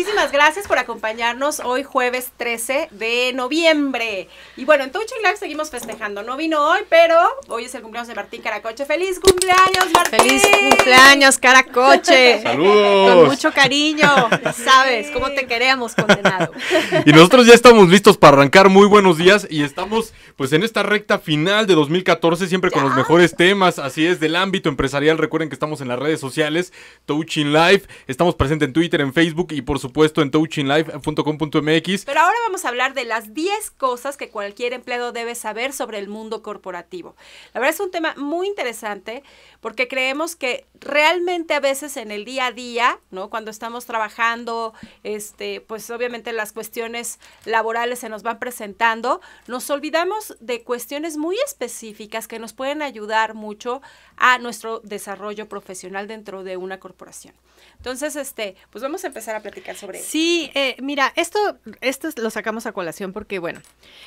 muchísimas gracias por acompañarnos hoy jueves 13 de noviembre. Y bueno, en Touching Live seguimos festejando. No vino hoy, pero hoy es el cumpleaños de Martín Caracoche. ¡Feliz cumpleaños, Martín! ¡Feliz cumpleaños, Caracoche! Con mucho cariño, sabes cómo te queremos, condenado. Y nosotros ya estamos listos para arrancar. Muy buenos días y estamos pues en esta recta final de 2014, siempre con los mejores temas, así es, del ámbito empresarial. Recuerden que estamos en las redes sociales, Touching Live, estamos presentes en Twitter, en Facebook y por supuesto puesto en touchinglife.com.mx. Pero ahora vamos a hablar de las 10 cosas que cualquier empleado debe saber sobre el mundo corporativo. La verdad es un tema muy interesante porque creemos que realmente a veces en el día a día, ¿no? Cuando estamos trabajando, este, pues obviamente las cuestiones laborales se nos van presentando, nos olvidamos de cuestiones muy específicas que nos pueden ayudar mucho a nuestro desarrollo profesional dentro de una corporación. Entonces, este, pues vamos a empezar a platicar Sí, eh, mira, esto, esto lo sacamos a colación porque, bueno,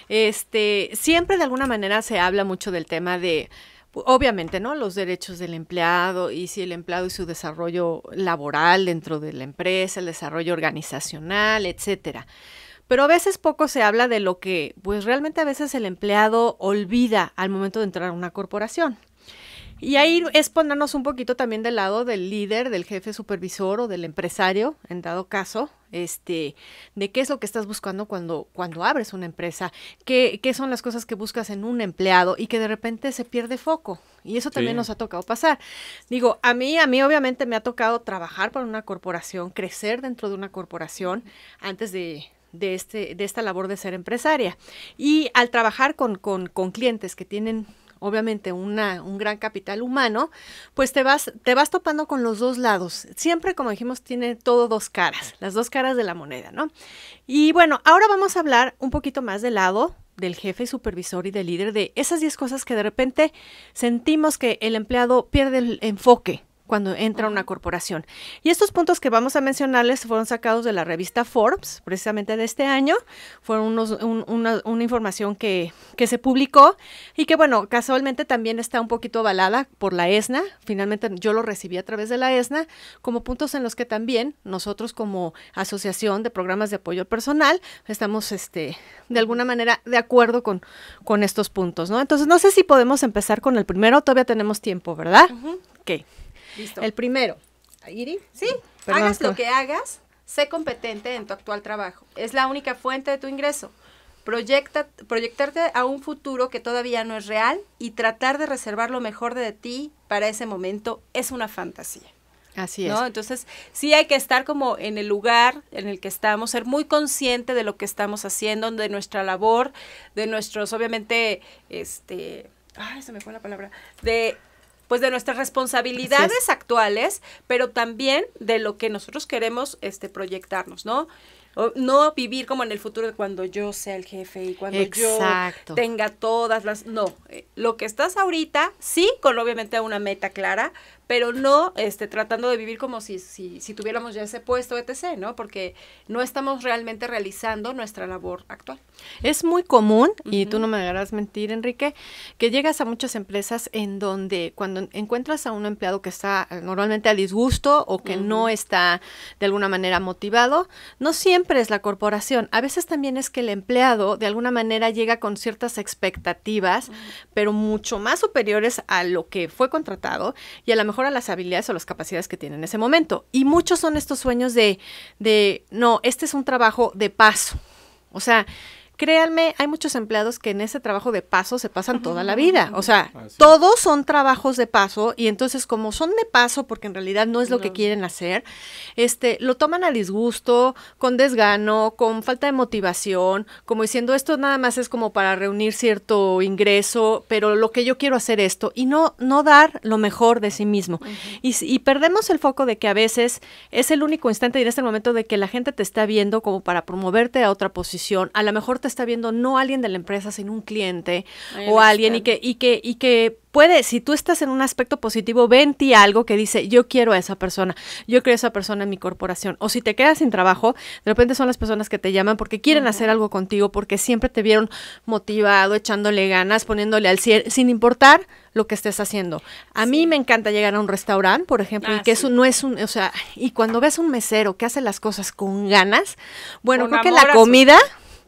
este, siempre de alguna manera se habla mucho del tema de, obviamente, ¿no? Los derechos del empleado y si el empleado y su desarrollo laboral dentro de la empresa, el desarrollo organizacional, etcétera. Pero a veces poco se habla de lo que, pues realmente a veces el empleado olvida al momento de entrar a una corporación. Y ahí es ponernos un poquito también del lado del líder, del jefe supervisor o del empresario, en dado caso, este, de qué es lo que estás buscando cuando, cuando abres una empresa, qué, qué son las cosas que buscas en un empleado y que de repente se pierde foco. Y eso también nos ha tocado pasar. Digo, a mí, a mí obviamente me ha tocado trabajar para una corporación, crecer dentro de una corporación antes de, de, este, de esta labor de ser empresaria. Y al trabajar con clientes que tienen obviamente un gran capital humano, pues te vas, te vas topando con los dos lados. Siempre, como dijimos, tiene todo dos caras, las dos caras de la moneda, ¿no? Y bueno, ahora vamos a hablar un poquito más del lado del jefe, supervisor y del líder, de esas 10 cosas que de repente sentimos que el empleado pierde el enfoque, cuando entra una corporación. Y estos puntos que vamos a mencionarles fueron sacados de la revista Forbes, precisamente de este año. Fueron una, información que, se publicó y que, bueno, casualmente también está un poquito avalada por la ESNA. Finalmente yo lo recibí a través de la ESNA, como puntos en los que también nosotros como Asociación de Programas de Apoyo Personal estamos, este, de alguna manera, de acuerdo con, estos puntos, ¿no? Entonces, no sé si podemos empezar con el primero, todavía tenemos tiempo, ¿verdad? El primero, Iri. Sí, hagas lo que hagas, sé competente en tu actual trabajo. Es la única fuente de tu ingreso. Proyecta, proyectarte a un futuro que todavía no es real y tratar de reservar lo mejor de ti para ese momento es una fantasía. Así es. Entonces, sí hay que estar como en el lugar en el que estamos, ser muy consciente de lo que estamos haciendo, de nuestra labor, de nuestros, obviamente, este, ay, se me fue la palabra, de pues de nuestras responsabilidades actuales, pero también de lo que nosotros queremos este proyectarnos, ¿no? no vivir como en el futuro de cuando yo sea el jefe y cuando yo tenga todas las... No, eh, lo que estás ahorita, sí, con obviamente una meta clara, pero no este, tratando de vivir como si, si, si tuviéramos ya ese puesto, etc., ¿no? Porque no estamos realmente realizando nuestra labor actual. Es muy común, y tú no me harás mentir, Enrique, que llegas a muchas empresas en donde cuando encuentras a un empleado que está eh, normalmente a disgusto o que no está de alguna manera motivado, no siempre es la corporación. A veces también es que el empleado de alguna manera llega con ciertas expectativas, pero mucho más superiores a lo que fue contratado y a lo mejor a las habilidades o las capacidades que tiene en ese momento. Y muchos son estos sueños de, de no, este es un trabajo de paso. O sea, créanme, hay muchos empleados que en ese trabajo de paso se pasan toda la vida. O sea, ah, todos son trabajos de paso y entonces como son de paso, porque en realidad no es lo que quieren hacer, este, lo toman a disgusto, con desgano, con falta de motivación, como diciendo esto nada más es como para reunir cierto ingreso, pero lo que yo quiero hacer esto y no, no dar lo mejor de sí mismo. y, y perdemos el foco de que a veces es el único instante y en este momento de que la gente te está viendo como para promoverte a otra posición. A lo mejor te está viendo no alguien de la empresa, sino un cliente o alguien y que, y que, y que puede, si tú estás en un aspecto positivo, ve ti algo que dice, yo quiero a esa persona, yo quiero a esa persona en mi corporación. O si te quedas sin trabajo, de repente son las personas que te llaman porque quieren hacer algo contigo, porque siempre te vieron motivado, echándole ganas, poniéndole al cielo, sin importar lo que estés haciendo. A mí me encanta llegar a un restaurante, por ejemplo, y que ah, eso no es un, o sea, y cuando ves un mesero que hace las cosas con ganas, bueno, creo que la comida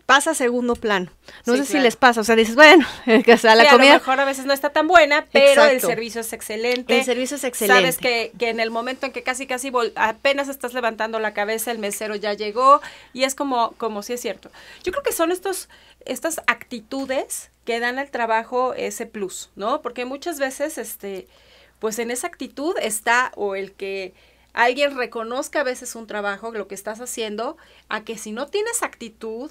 pasa segundo plano. No sé si les pasa, o sea, dices, bueno, o sea, la comida... A lo mejor a veces no está tan buena, pero el servicio es excelente. El servicio es excelente. Sabes que, en el momento en que casi, casi apenas estás levantando la cabeza, el mesero ya llegó y es como, como si es cierto. Yo creo que son estos, estas actitudes que dan al trabajo ese plus, ¿no? Porque muchas veces, este, pues en esa actitud está o el que alguien reconozca a veces un trabajo, lo que estás haciendo, a que si no tienes actitud,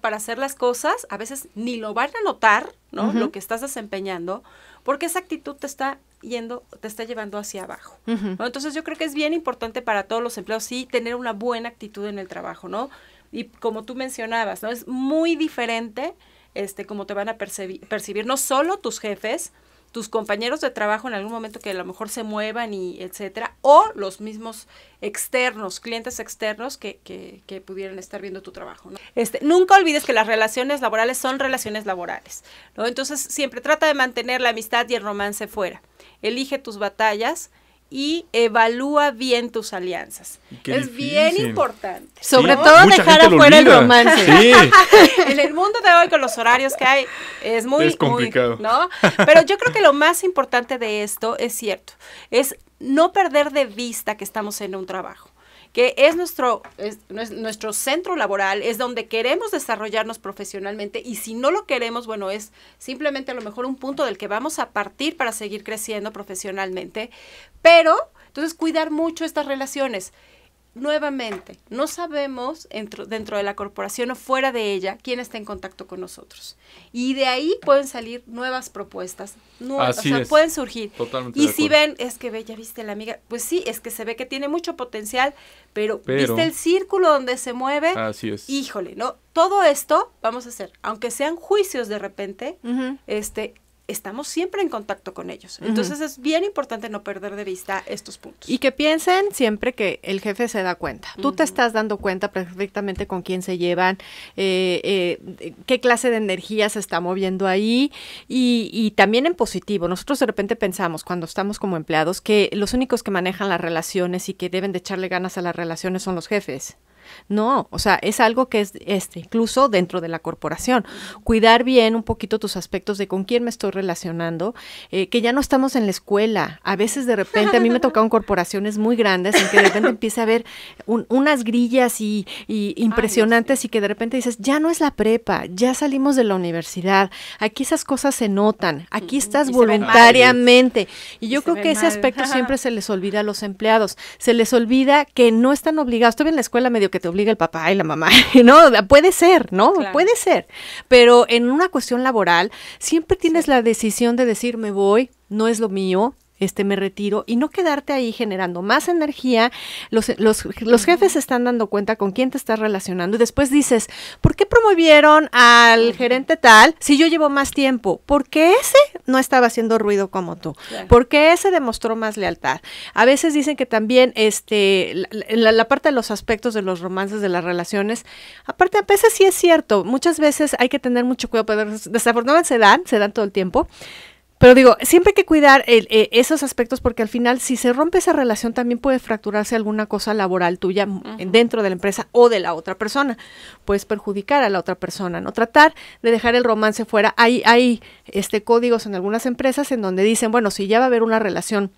para hacer las cosas, a veces ni lo van a notar, ¿no? Lo que estás desempeñando, porque esa actitud te está yendo, te está llevando hacia abajo. Entonces yo creo que es bien importante para todos los empleados, sí, tener una buena actitud en el trabajo, ¿no? Y como tú mencionabas, ¿no? Es muy diferente este, como te van a percibir no solo tus jefes, tus compañeros de trabajo en algún momento que a lo mejor se muevan y etcétera, o los mismos externos, clientes externos que, que, que pudieran estar viendo tu trabajo. Este, nunca olvides que las relaciones laborales son relaciones laborales, ¿no? Entonces siempre trata de mantener la amistad y el romance fuera. Elige tus batallas, y evalúa bien tus alianzas. es bien importante. Sobre todo dejar afuera el romance. en el mundo de hoy con los horarios que hay es muy complicado, ¿no? Pero yo creo que lo más importante de esto es cierto, es no perder de vista que estamos en un trabajo que es nuestro, es, nuestro centro laboral, es donde queremos desarrollarnos profesionalmente y si no lo queremos, bueno, es simplemente a lo mejor un punto del que vamos a partir para seguir creciendo profesionalmente, pero entonces cuidar mucho estas relaciones nuevamente, no sabemos dentro, dentro, de la corporación o fuera de ella quién está en contacto con nosotros. Y de ahí pueden salir nuevas propuestas, nuevas, o sea, pueden surgir. Totalmente y si ven, es que ve, ya viste la amiga, pues sí, es que se ve que tiene mucho potencial, pero, viste el círculo donde se mueve. Así es. Híjole, ¿no? Todo esto vamos a hacer, aunque sean juicios de repente, este, estamos siempre en contacto con ellos. Entonces es bien importante no perder de vista estos puntos. Y que piensen siempre que el jefe se da cuenta. Tú te estás dando cuenta perfectamente con quién se llevan, eh, eh, qué clase de energía se está moviendo ahí y, y, también en positivo. Nosotros de repente pensamos cuando estamos como empleados que los únicos que manejan las relaciones y que deben de echarle ganas a las relaciones son los jefes. No, o sea, es algo que es este, incluso dentro de la corporación. Cuidar bien un poquito tus aspectos de con quién me estoy relacionando, eh, que ya no estamos en la escuela. A veces de repente, a mí me en corporaciones muy grandes en que de repente empieza a haber unas grillas y, impresionantes y que de repente dices, ya no es la prepa, ya salimos de la universidad, aquí esas cosas se notan, aquí estás voluntariamente. Y yo creo que ese aspecto siempre se les olvida a los empleados, se les olvida que no están obligados. estoy en la escuela medio que te obliga el papá y la mamá, ¿no? Puede ser, ¿no? Puede ser. Pero en una cuestión laboral, siempre tienes la decisión de decir, me voy, no es lo mío, este me retiro y no quedarte ahí generando más energía. Los, los, los jefes se están dando cuenta con quién te estás relacionando y después dices, ¿por qué promovieron al gerente tal si yo llevo más tiempo? Porque ese no estaba haciendo ruido como tú, porque ese demostró más lealtad. A veces dicen que también este, la, parte de los aspectos de los romances, de las relaciones, aparte a veces sí es cierto, muchas veces hay que tener mucho cuidado, pero desafortunadamente se dan, se dan todo el tiempo pero digo, siempre hay que cuidar eh, esos aspectos porque al final si se rompe esa relación también puede fracturarse alguna cosa laboral tuya dentro de la empresa o de la otra persona. Puedes perjudicar a la otra persona, ¿no? Tratar de dejar el romance fuera. Hay, hay este, códigos en algunas empresas en donde dicen, bueno, si ya va a haber una relación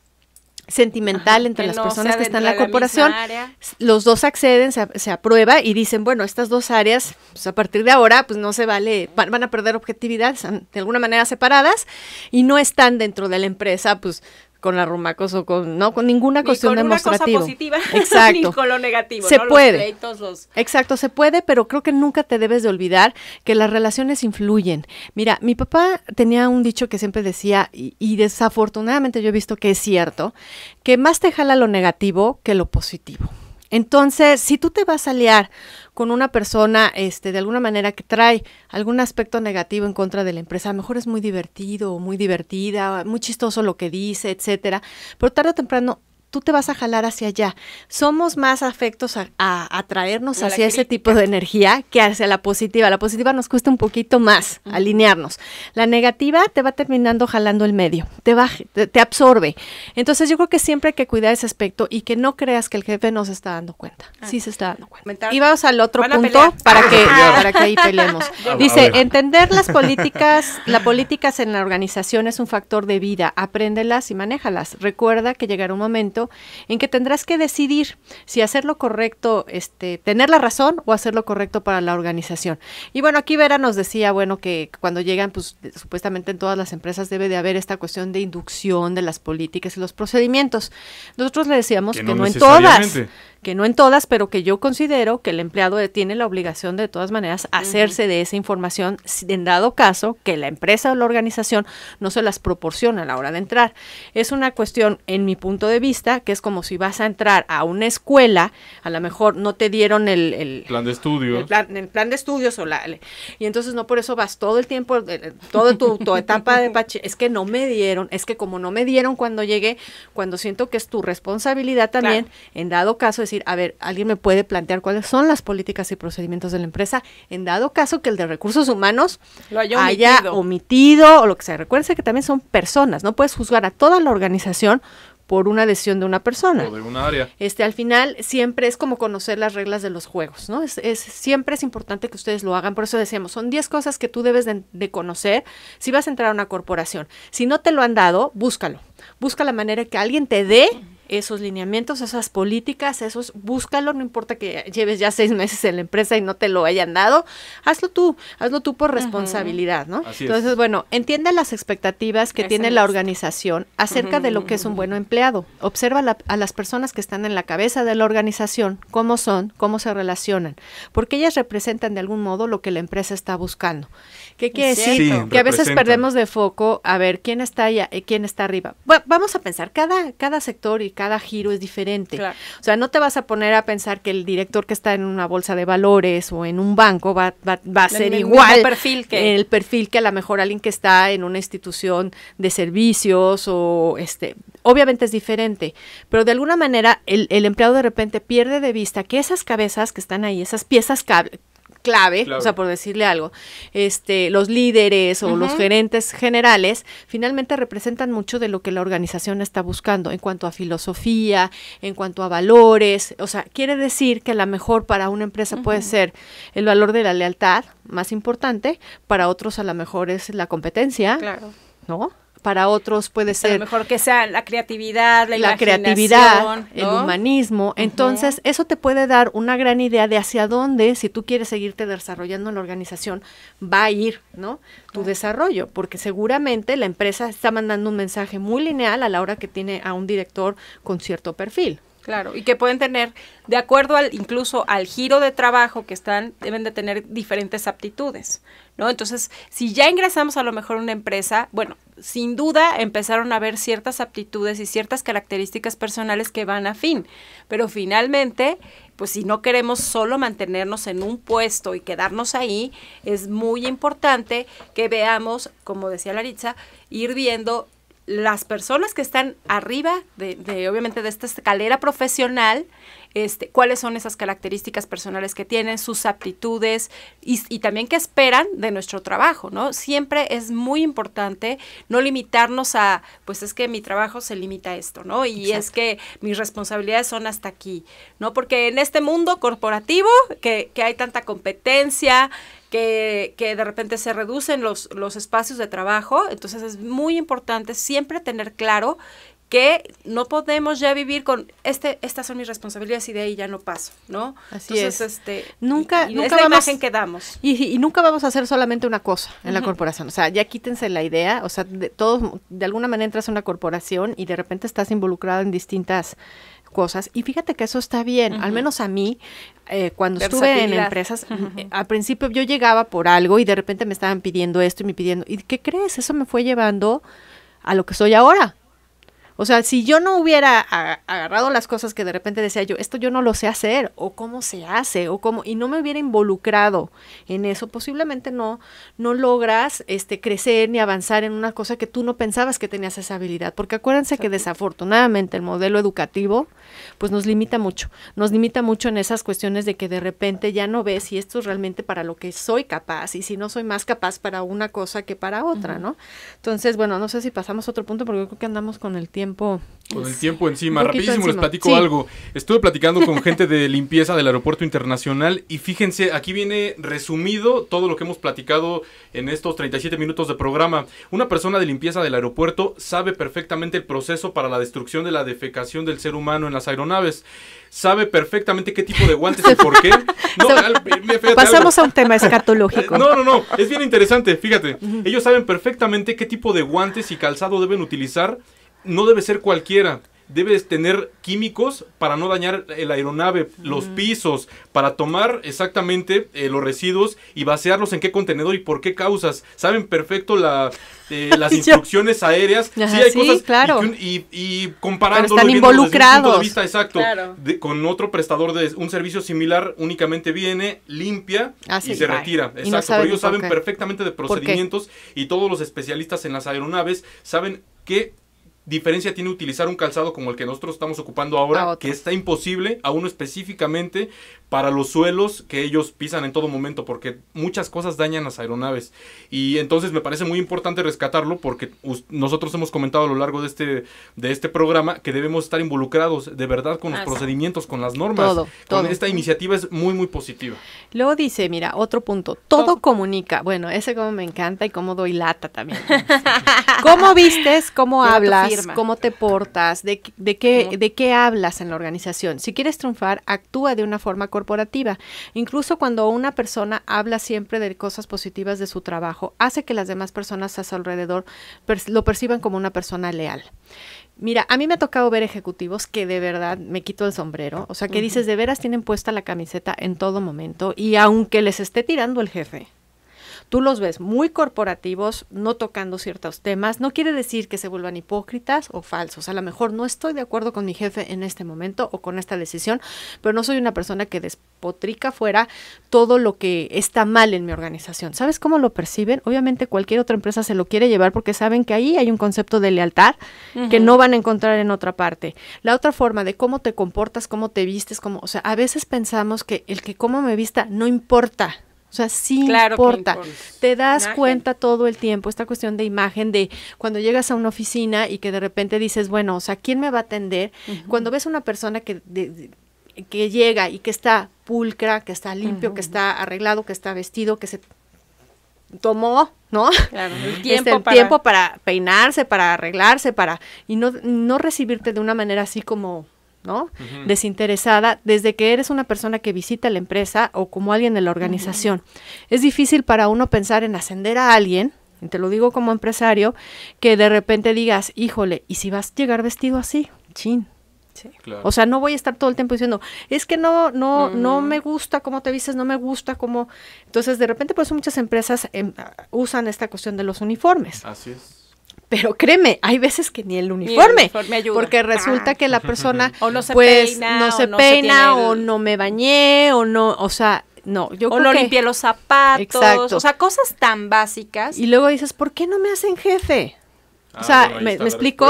sentimental entre las personas que están en la, corporación. Los dos acceden, se, aprueba y dicen, bueno, estas dos áreas, pues a partir de ahora, pues no se vale, van a perder objetividad, de alguna manera separadas y no están dentro de la empresa, pues con rumacos o con no con ninguna cuestión demostrativa. positiva, exacto. ni con lo negativo, se ¿no? puede. Exacto, se puede, pero creo que nunca te debes de olvidar que las relaciones influyen. Mira, mi papá tenía un dicho que siempre decía y desafortunadamente yo he visto que es cierto, que más te jala lo negativo que lo positivo. Entonces, si tú te vas a liar con una persona, este, de alguna manera que trae algún aspecto negativo en contra de la empresa, a lo mejor es muy divertido, o muy divertida, muy chistoso lo que dice, etcétera, pero tarde o temprano tú te vas a jalar hacia allá. Somos más afectos a, atraernos hacia ese tipo de energía que hacia la positiva. La positiva nos cuesta un poquito más alinearnos. La negativa te va terminando jalando el medio, te, va, te, absorbe. Entonces yo creo que siempre hay que cuidar ese aspecto y que no creas que el jefe no se está dando cuenta. Ah. Sí se está dando cuenta. Y vamos al otro punto para que, para que ahí peleemos. Dice, entender las políticas, las políticas en la organización es un factor de vida. Apréndelas y manéjalas. Recuerda que llegará un momento en que tendrás que decidir si hacer lo correcto, este, tener la razón o hacer lo correcto para la organización. Y bueno, aquí Vera nos decía, bueno, que cuando llegan, pues supuestamente en todas las empresas debe de haber esta cuestión de inducción de las políticas y los procedimientos. Nosotros le decíamos que no, que no en todas que no en todas, pero que yo considero que el empleado tiene la obligación de todas maneras hacerse de esa información en dado caso que la empresa o la organización no se las proporciona a la hora de entrar. Es una cuestión, en mi punto de vista, que es como si vas a entrar a una escuela, a lo mejor no te dieron el, plan de estudios. El plan, de estudios o la, y entonces no por eso vas todo el tiempo, toda tu, etapa de pache, es que no me dieron, es que como no me dieron cuando llegué, cuando siento que es tu responsabilidad también, en dado caso, es decir, a ver, alguien me puede plantear cuáles son las políticas y procedimientos de la empresa en dado caso que el de recursos humanos lo haya, omitido. o lo que sea. Recuerden que también son personas, no puedes juzgar a toda la organización por una decisión de una persona. O de un área. Este, al final siempre es como conocer las reglas de los juegos, ¿no? Es, siempre es importante que ustedes lo hagan, por eso decíamos, son 10 cosas que tú debes de conocer si vas a entrar a una corporación. Si no te lo han dado, búscalo. Busca la manera que alguien te dé esos lineamientos, esas políticas, esos, búscalo, no importa que lleves ya seis meses en la empresa y no te lo hayan dado, hazlo tú, hazlo tú por responsabilidad, ¿no? Entonces, bueno, entiende las expectativas que tiene la organización acerca de lo que es un buen empleado. Observa a las personas que están en la cabeza de la organización, cómo son, cómo se relacionan, porque ellas representan de algún modo lo que la empresa está buscando. ¿Qué quiere decir? que a veces perdemos de foco a ver quién está allá y eh, quién está arriba. Bueno, vamos a pensar, cada, cada sector y cada cada giro es diferente. O sea, no te vas a poner a pensar que el director que está en una bolsa de valores o en un banco va, a ser igual el perfil que el perfil que a lo mejor alguien que está en una institución de servicios o este, obviamente es diferente, pero de alguna manera el, empleado de repente pierde de vista que esas cabezas que están ahí, esas piezas clave, o sea, por decirle algo, este, los líderes o los gerentes generales, finalmente representan mucho de lo que la organización está buscando en cuanto a filosofía, en cuanto a valores, o sea, quiere decir que a lo mejor para una empresa puede ser el valor de la lealtad más importante, para otros a lo mejor es la competencia, claro. ¿no? para otros puede pues ser... mejor que sea la creatividad, la, la el humanismo. Entonces, eso te puede dar una gran idea de hacia dónde, si tú quieres seguirte desarrollando en la organización, va a ir, ¿no? Tu desarrollo, porque seguramente la empresa está mandando un mensaje muy lineal a la hora que tiene a un director con cierto perfil. Claro, y que pueden tener, de acuerdo al incluso al giro de trabajo que están, deben de tener diferentes aptitudes, ¿no? Entonces, si ya ingresamos a lo mejor a una empresa, bueno, sin duda empezaron a ver ciertas aptitudes y ciertas características personales que van a fin, pero finalmente, pues si no queremos solo mantenernos en un puesto y quedarnos ahí, es muy importante que veamos, como decía Laritza, ir viendo las personas que están arriba de, obviamente de esta escalera profesional, este, cuáles son esas características personales que tienen, sus aptitudes y, también qué esperan de nuestro trabajo, ¿no? Siempre es muy importante no limitarnos a, pues es que mi trabajo se limita a esto, ¿no? Y es que mis responsabilidades son hasta aquí, ¿no? Porque en este mundo corporativo que, que hay tanta competencia, que, de repente se reducen los, los espacios de trabajo. Entonces es muy importante siempre tener claro que no podemos ya vivir con este estas son mis responsabilidades y de ahí ya no paso, ¿no? Así Entonces, es. este nunca, nunca la imagen que damos. Y, nunca vamos a hacer solamente una cosa en la corporación, o sea, ya quítense la idea, o sea, de, todos de alguna manera entras a una corporación y de repente estás involucrado en distintas cosas. Y fíjate que eso está bien, al menos a mí, eh, cuando estuve en empresas, eh, al principio yo llegaba por algo y de repente me estaban pidiendo esto y me pidiendo, ¿y qué crees? Eso me fue llevando a lo que soy ahora. O sea, si yo no hubiera agarrado las cosas que de repente decía yo, esto yo no lo sé hacer, o cómo se hace, o cómo, y no me hubiera involucrado en eso, posiblemente no, no logras este, crecer ni avanzar en una cosa que tú no pensabas que tenías esa habilidad. Porque acuérdense que desafortunadamente el modelo educativo pues nos limita mucho. Nos limita mucho en esas cuestiones de que de repente ya no ves si esto es realmente para lo que soy capaz y si no soy más capaz para una cosa que para otra, ¿no? Entonces, bueno, no sé si pasamos a otro punto porque yo creo que andamos con el tiempo con el pues, tiempo encima. Rapidísimo les platico algo. Estuve platicando con gente de limpieza del aeropuerto internacional y fíjense, aquí viene resumido todo lo que hemos platicado en estos 37 minutos de programa. Una persona de limpieza del aeropuerto sabe perfectamente el proceso para la destrucción de la defecación del ser humano en las aeronaves. Sabe perfectamente qué tipo de guantes y por qué. No, eh, Pasamos a un tema escatológico. No, no, no. Es bien interesante. Fíjate. Ellos saben perfectamente qué tipo de guantes y calzado deben utilizar no debe ser cualquiera. Debes tener químicos para no dañar el aeronave, los pisos, para tomar exactamente eh, los residuos y vaciarlos en qué contenedor y por qué causas. Saben perfecto la, eh, las instrucciones aéreas. sí, hay cosas. Claro. Y, y, involucrados. vista exacto. con otro prestador de un servicio similar, únicamente viene, limpia ah, y se retira. Exacto. Pero ellos saben perfectamente de procedimientos y todos los especialistas en las aeronaves saben qué diferencia tiene utilizar un calzado como el que nosotros estamos ocupando ahora, que está imposible, a uno específicamente para los suelos que ellos pisan en todo momento, porque muchas cosas dañan las aeronaves. Y entonces me parece muy importante rescatarlo, porque nosotros hemos comentado a lo largo de este, de este programa que debemos estar involucrados de verdad con los procedimientos, con las normas. Todo, esta iniciativa es muy, muy positiva. Luego dice, mira, otro punto, todo, comunica. Bueno, ese como me encanta y cómo doy lata también. ¿Cómo vistes? ¿Cómo hablas? cómo te portas, de, de, qué, hablas en la organización. Si quieres triunfar, actúa de una forma corporativa. Incluso cuando una persona habla siempre de cosas positivas de su trabajo, hace que las demás personas a su alrededor lo perciban como una persona leal. Mira, a mí me ha tocado ver ejecutivos que de verdad me quito el sombrero, o sea, que dices, de veras tienen puesta la camiseta en todo momento y aunque les esté tirando el jefe, tú los ves muy corporativos, no tocando ciertos temas. No quiere decir que se vuelvan hipócritas o falsos. A lo mejor no estoy de acuerdo con mi jefe en este momento o con esta decisión, pero no soy una persona que despotrica fuera todo lo que está mal en mi organización. ¿Sabes cómo lo perciben? Obviamente cualquier otra empresa se lo quiere llevar porque saben que ahí hay un concepto de lealtad que no van a encontrar en otra parte. La otra forma de cómo te comportas, cómo te vistes, cómo, o sea, a veces pensamos que el que cómo me vista no importa o sea, sí importa. Te das cuenta todo el tiempo esta cuestión de imagen, de cuando llegas a una oficina y que de repente dices, bueno, o sea, ¿quién me va a atender? Cuando ves a una persona que, que llega y que está pulcra, que está limpio, que está arreglado, que está vestido, que se tomó, ¿no? Claro, el este, tiempo, para... tiempo para peinarse, para arreglarse, para... y no, no recibirte de una manera así como ¿no? Desinteresada, desde que eres una persona que visita la empresa o como alguien de la organización. Es difícil para uno pensar en ascender a alguien, y te lo digo como empresario, que de repente digas, híjole, ¿y si vas a llegar vestido así? Chin. O sea, no voy a estar todo el tiempo diciendo, es que no, no, no me gusta cómo te vistes, no me gusta cómo. Entonces, de repente, por eso muchas empresas em, usan esta cuestión de los uniformes. Así es pero créeme, hay veces que ni el uniforme, porque resulta ah. que la persona o no pues no se peina o no me bañé o no, o sea, no, yo o no limpié los zapatos, o sea, cosas tan básicas. Y luego dices, "¿Por qué no me hacen jefe?" Ah, o sea, me, explico?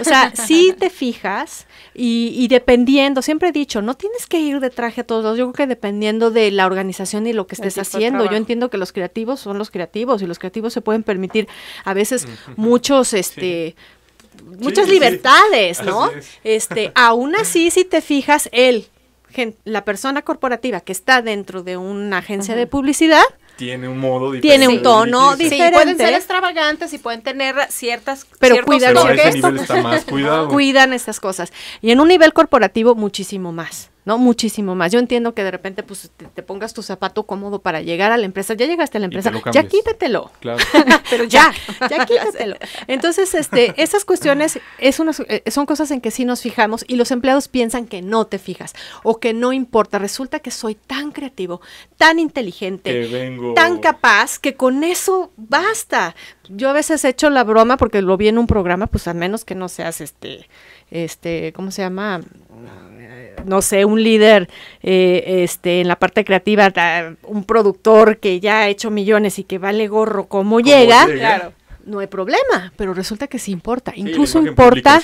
O sea, si te fijas y, dependiendo, siempre he dicho, no tienes que ir de traje a todos Yo creo que dependiendo de la organización y lo que estés haciendo. Yo entiendo que los creativos son los creativos y los creativos se pueden permitir a veces muchos, este... Muchas libertades, ¿no? Este, aún así, si te fijas, él, la persona corporativa que está dentro de una agencia de publicidad tiene un modo diferente. Tiene un tono sí, pueden ser extravagantes y pueden tener ciertas. Pero cuidan, más cuidado. cuidan estas cosas. Y en un nivel corporativo, muchísimo más. ¿no? Muchísimo más. Yo entiendo que de repente pues te, pongas tu zapato cómodo para llegar a la empresa, ya llegaste a la empresa, ya quítatelo. Claro. Pero ya, ya quítatelo. Entonces, este, esas cuestiones es eh, son cosas en que sí nos fijamos y los empleados piensan que no te fijas o que no importa. Resulta que soy tan creativo, tan inteligente, tan capaz que con eso basta. Yo a veces he hecho la broma porque lo vi en un programa, pues al menos que no seas este, este, ¿cómo se llama? no sé, un líder eh, este, en la parte creativa, un productor que ya ha hecho millones y que vale gorro como llega, Claro no hay problema, pero resulta que sí importa. Incluso importa.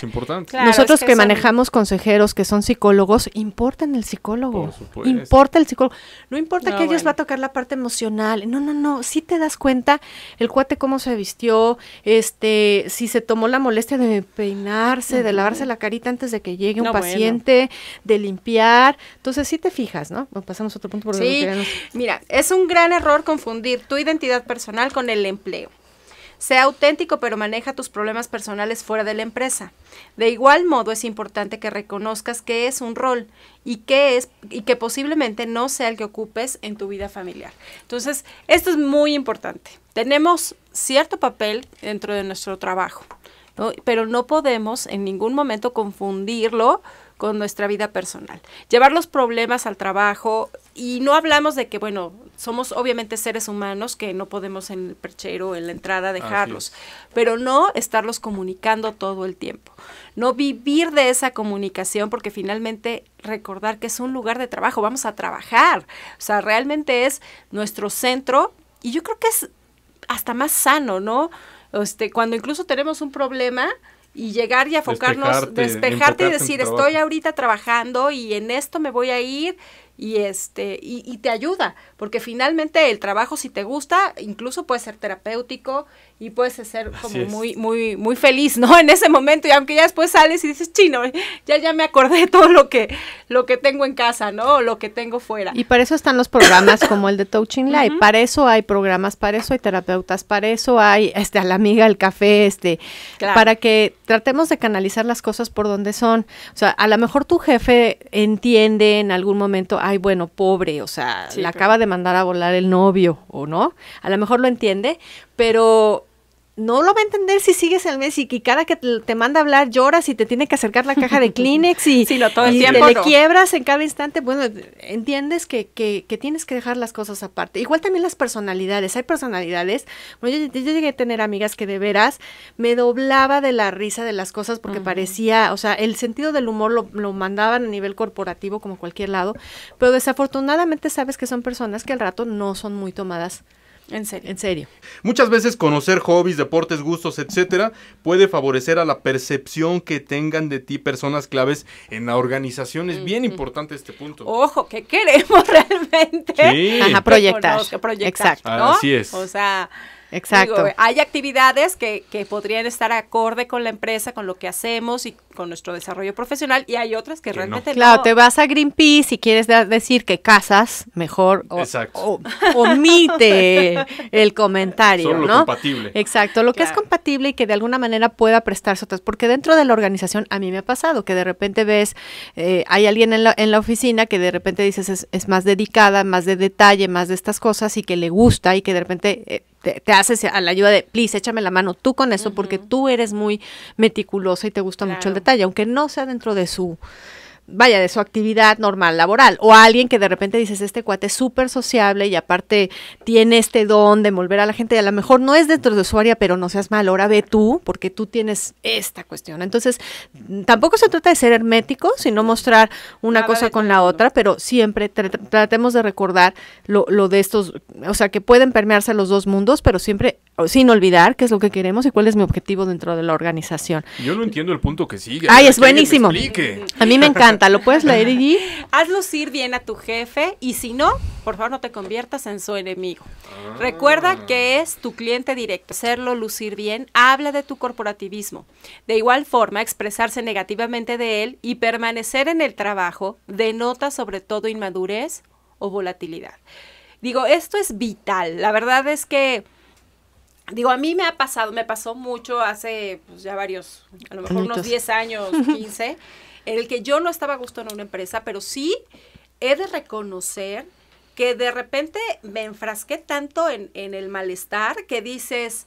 nosotros que, manejamos consejeros que son psicólogos, importan el psicólogo. Importa el psicólogo. No importa que ellos va a tocar la parte emocional. No, no, no. Si te das cuenta el cuate cómo se vistió, este, si se tomó la molestia de peinarse, de lavarse la carita antes de que llegue un paciente, de limpiar. Entonces sí te fijas, ¿no? Pasamos a otro punto porque sí. Mira, es un gran error confundir tu identidad personal con el empleo. Sea auténtico, pero maneja tus problemas personales fuera de la empresa. De igual modo, es importante que reconozcas que es un rol y qué es, y que posiblemente no sea el que ocupes en tu vida familiar. Entonces, esto es muy importante. Tenemos cierto papel dentro de nuestro trabajo, pero no podemos en ningún momento confundirlo con nuestra vida personal. Llevar los problemas al trabajo y no hablamos de que, bueno, somos obviamente seres humanos que no podemos en el perchero, en la entrada dejarlos, pero no estarlos comunicando todo el tiempo. No vivir de esa comunicación porque finalmente recordar que es un lugar de trabajo, vamos a trabajar. O sea, realmente es nuestro centro y yo creo que es hasta más sano, ¿no? Este, cuando incluso tenemos un problema, y llegar y enfocarnos, despejarte, despejarte y decir, estoy ahorita trabajando y en esto me voy a ir y este y, te ayuda porque finalmente el trabajo si te gusta incluso puede ser terapéutico y puedes ser muy muy muy feliz no en ese momento y aunque ya después sales y dices chino ya ya me acordé todo lo que lo que tengo en casa no lo que tengo fuera y para eso están los programas como el de Touching Life para eso hay programas para eso hay terapeutas para eso hay este a la amiga el café este para que tratemos de canalizar las cosas por donde son o sea a lo mejor tu jefe entiende en algún momento ay, bueno, pobre, o sea, le acaba de mandar a volar el novio, o no, a lo mejor lo entiende, pero no lo va a entender si sigues el mes y que cada que te manda a hablar lloras y te tiene que acercar la caja de Kleenex y, te quiebras en cada instante. Bueno, entiendes que, que, tienes que dejar las cosas aparte. Igual también las personalidades. Hay personalidades. Bueno, yo, llegué a tener amigas que de veras me doblaba de la risa de las cosas porque parecía, o sea, el sentido del humor lo, lo mandaban a nivel corporativo como cualquier lado. Pero desafortunadamente sabes que son personas que al rato no son muy tomadas en serio. En serio. Muchas veces conocer hobbies, deportes, gustos, etcétera, puede favorecer a la percepción que tengan de ti personas claves en la organización. Es bien importante este punto. Ojo, que queremos realmente. Sí. Ajá, proyectar. Exacto. Así es. O sea, Exacto. hay actividades que, que podrían estar acorde con la empresa, con lo que hacemos y con nuestro desarrollo profesional y hay otras que, realmente no. Claro, te vas a Greenpeace y quieres decir que casas, mejor o, omite el comentario, ¿no? Lo compatible. Exacto, lo que es compatible y que de alguna manera pueda prestarse otras, porque dentro de la organización a mí me ha pasado que de repente ves, eh, hay alguien en la, oficina que de repente dices es, más dedicada, más de detalle, más de estas cosas y que le gusta y que de repente... Eh, te, haces a la ayuda de, please, échame la mano tú con eso, porque tú eres muy meticuloso y te gusta mucho el detalle y aunque no sea dentro de su vaya, de su actividad normal laboral. O alguien que de repente dices, este cuate es súper sociable y aparte tiene este don de volver a la gente. Y a lo mejor no es dentro de su área, pero no seas mal, ahora ve tú, porque tú tienes esta cuestión. Entonces, mm, tampoco se trata de ser hermético, sino mostrar una cosa con la otra, pero siempre tratemos de recordar lo, lo de estos, o sea, que pueden permearse los dos mundos, pero siempre sin olvidar qué es lo que queremos y cuál es mi objetivo dentro de la organización. Yo no entiendo el punto que sigue. Ay, es buenísimo. A mí me encanta. ¿Lo puedes leer, allí? Haz lucir bien a tu jefe y si no, por favor no te conviertas en su enemigo. Ah. Recuerda que es tu cliente directo. Hacerlo lucir bien habla de tu corporativismo. De igual forma, expresarse negativamente de él y permanecer en el trabajo denota sobre todo inmadurez o volatilidad. Digo, esto es vital. La verdad es que Digo, a mí me ha pasado, me pasó mucho hace pues, ya varios, a lo mejor unos 10 años, 15, en el que yo no estaba a gusto en una empresa, pero sí he de reconocer que de repente me enfrasqué tanto en, el malestar que dices,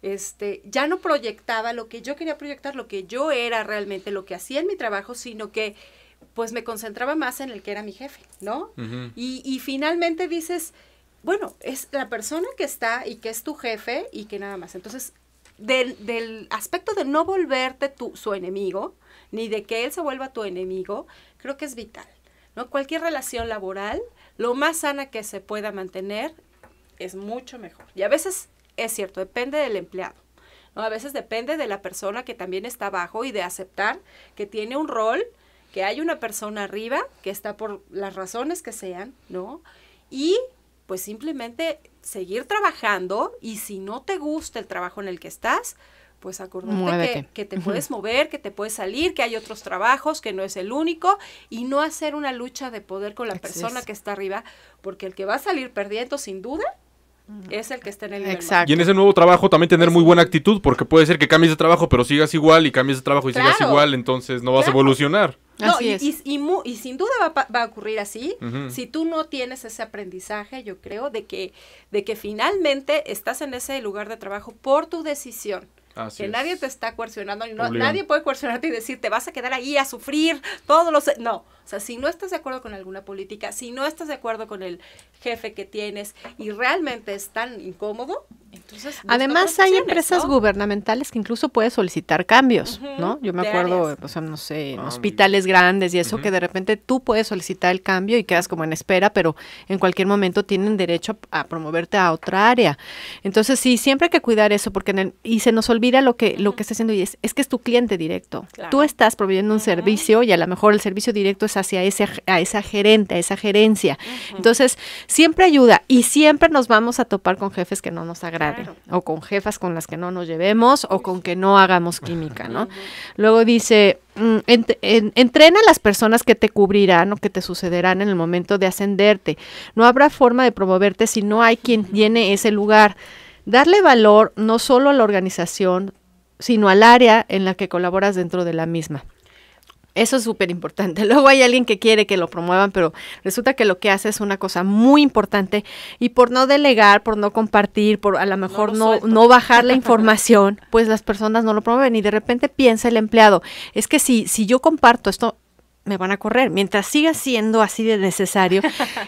este, ya no proyectaba lo que yo quería proyectar, lo que yo era realmente, lo que hacía en mi trabajo, sino que pues me concentraba más en el que era mi jefe, ¿no? y, y finalmente dices, bueno, es la persona que está y que es tu jefe y que nada más. Entonces, del, aspecto de no volverte tu, su enemigo, ni de que él se vuelva tu enemigo, creo que es vital. ¿no? Cualquier relación laboral, lo más sana que se pueda mantener, es mucho mejor. Y a veces, es cierto, depende del empleado. ¿no? A veces depende de la persona que también está abajo y de aceptar que tiene un rol, que hay una persona arriba, que está por las razones que sean, ¿no? Y pues simplemente seguir trabajando y si no te gusta el trabajo en el que estás, pues acordarte que, que, te puedes mover, que te puedes salir, que hay otros trabajos, que no es el único, y no hacer una lucha de poder con la persona que está arriba, porque el que va a salir perdiendo sin duda es el que está en el Y en ese nuevo trabajo también tener muy buena actitud, porque puede ser que cambies de trabajo, pero sigas igual y cambies de trabajo y sigas igual, entonces no vas a evolucionar. No, y, sin duda va, a ocurrir así si tú no tienes ese aprendizaje, yo creo, de que, de que finalmente estás en ese lugar de trabajo por tu decisión. que nadie te está coercionando, nadie puede coercionarte y decir, te vas a quedar ahí a sufrir todos los... E-". No, o sea, si no estás de acuerdo con alguna política, si no estás de acuerdo con el jefe que tienes y realmente es tan incómodo, entonces... Además hay empresas gubernamentales que incluso puedes solicitar cambios, ¿no? Yo me acuerdo, o sea, no sé, ah, hospitales grandes y eso, que de repente tú puedes solicitar el cambio y quedas como en espera, pero en cualquier momento tienen derecho a, promoverte a otra área. Entonces sí, siempre hay que cuidar eso porque y se nos olvida lo que, lo que está haciendo y es, que es tu cliente directo. Tú estás proveyendo un servicio y a lo mejor el servicio directo es hacia a esa gerente, a esa gerencia. Entonces, siempre ayuda y siempre nos vamos a topar con jefes que no nos agraden o con jefas con las que no nos llevemos o con que no hagamos química, ¿no? Luego dice, mm, entrena a las personas que te cubrirán o que te sucederán en el momento de ascenderte. No habrá forma de promoverte si no hay quien tiene ese lugar. Darle valor no solo a la organización, sino al área en la que colaboras dentro de la misma. Eso es súper importante. Luego hay alguien que quiere que lo promuevan, pero resulta que lo que hace es una cosa muy importante y por no delegar, por no compartir, por a lo mejor no, no, no bajar la información, pues las personas no lo promueven y de repente piensa el empleado, es que si, si yo comparto esto, me van a correr, mientras siga siendo así de necesario.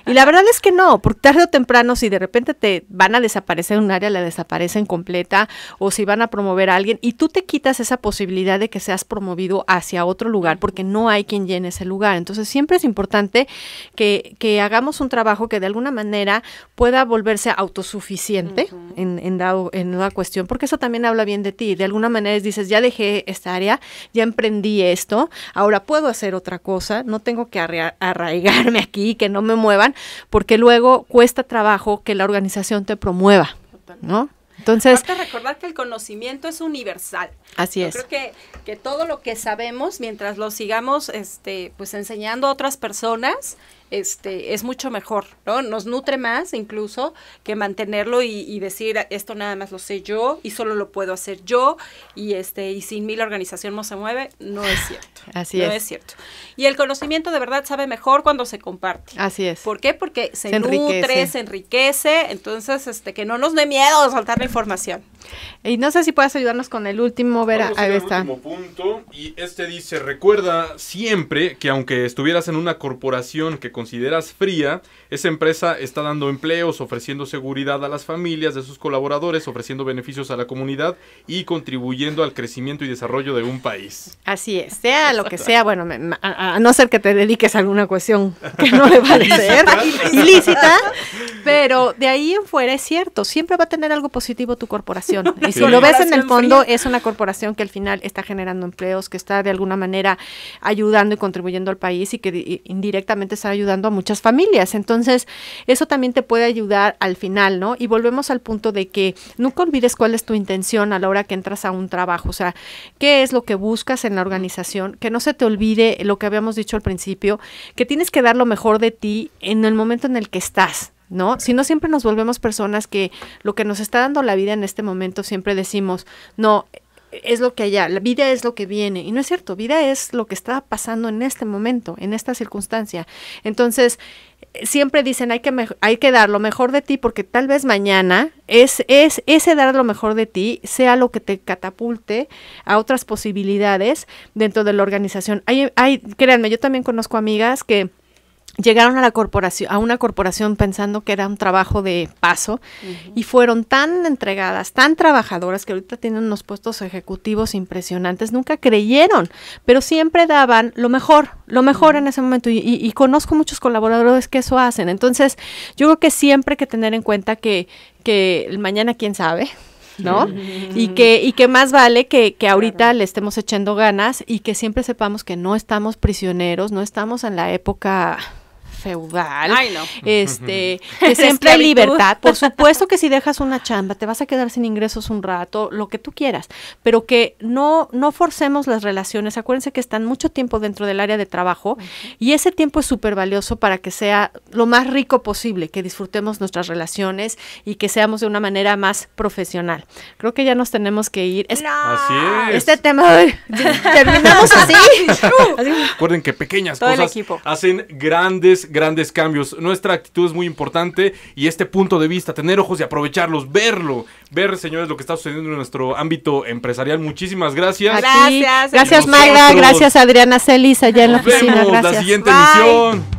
Y la verdad es que no, porque tarde o temprano, si de repente te van a desaparecer un área, la desaparecen completa, o si van a promover a alguien, y tú te quitas esa posibilidad de que seas promovido hacia otro lugar, porque no hay quien llene ese lugar. Entonces siempre es importante que, hagamos un trabajo que de alguna manera pueda volverse autosuficiente en, dado, en una cuestión, porque eso también habla bien de ti. De alguna manera dices, ya dejé esta área, ya emprendí esto, ahora puedo hacer otra cosa cosa, no tengo que arraigarme aquí, que no me muevan, porque luego cuesta trabajo que la organización te promueva, ¿no? Entonces, Aparte recordar que el conocimiento es universal. Así es. Yo creo que, que todo lo que sabemos, mientras lo sigamos este, pues enseñando a otras personas, este, es mucho mejor, ¿no? Nos nutre más incluso que mantenerlo y, decir, esto nada más lo sé yo y solo lo puedo hacer yo y, este, y sin mí la organización no se mueve, no es cierto. Así no es. cierto. Y el conocimiento de verdad sabe mejor cuando se comparte. Así es. ¿Por qué? Porque se, nutre, se enriquece, entonces este, que no nos dé miedo saltar la información. Y no sé si puedas ayudarnos con el último, Vera. ahí punto. Y este dice: Recuerda siempre que aunque estuvieras en una corporación que consideras fría, esa empresa está dando empleos, ofreciendo seguridad a las familias de sus colaboradores, ofreciendo beneficios a la comunidad y contribuyendo al crecimiento y desarrollo de un país. Así es, sea lo que sea, bueno, a, no ser que te dediques a alguna cuestión que no le va a ser ilícita, pero de ahí en fuera es cierto, siempre va a tener algo positivo tu corporación Y si lo ves en el fondo, es una corporación que al final está generando empleos, que está de alguna manera ayudando y contribuyendo al país y que indirectamente está ayudando a muchas familias. Entonces, eso también te puede ayudar al final, ¿no? Y volvemos al punto de que nunca olvides cuál es tu intención a la hora que entras a un trabajo, o sea, qué es lo que buscas en la organización, que no se te olvide lo que habíamos dicho al principio, que tienes que dar lo mejor de ti en el momento en el que estás, ¿no? Si no siempre nos volvemos personas que lo que nos está dando la vida en este momento siempre decimos, no, es lo que allá, la vida es lo que viene. Y no es cierto, vida es lo que está pasando en este momento, en esta circunstancia. Entonces, siempre dicen, hay que, hay que dar lo mejor de ti porque tal vez mañana es, es ese dar lo mejor de ti sea lo que te catapulte a otras posibilidades dentro de la organización. Hay, hay, créanme, yo también conozco amigas que llegaron a la corporación, a una corporación pensando que era un trabajo de paso y fueron tan entregadas, tan trabajadoras que ahorita tienen unos puestos ejecutivos impresionantes, nunca creyeron, pero siempre daban lo mejor, lo mejor en ese momento y, conozco muchos colaboradores que eso hacen, entonces yo creo que siempre hay que tener en cuenta que, mañana quién sabe, ¿no? y, que, y que más vale que, que ahorita le estemos echando ganas y que siempre sepamos que no estamos prisioneros, no estamos en la época Ay, no. Este, que siempre hay libertad. Por supuesto que si dejas una chamba, te vas a quedar sin ingresos un rato, lo que tú quieras, pero que no, no forcemos las relaciones. Acuérdense que están mucho tiempo dentro del área de trabajo y ese tiempo es súper valioso para que sea lo más rico posible, que disfrutemos nuestras relaciones y que seamos de una manera más profesional. Creo que ya nos tenemos que ir. Así es. Este tema terminamos así. Acuérdense Recuerden que pequeñas cosas hacen grandes grandes cambios. Nuestra actitud es muy importante y este punto de vista, tener ojos y aprovecharlos, verlo, ver, señores, lo que está sucediendo en nuestro ámbito empresarial. Muchísimas gracias. Gracias. Gracias, Magda. Gracias, Adriana Celis, allá en la oficina. Nos vemos la siguiente emisión.